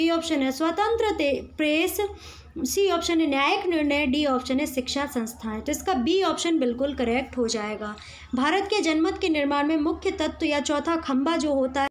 B e option है स्वतंत्र press C option है न्यायिक निर्णय डी ऑप्शन है शिक्षा संस्थाएं तो इसका बी ऑप्शन बिल्कुल करेक्ट हो जाएगा भारत के जनमत के निर्माण में मुख्य तत्व या चौथा खंभा जो होता है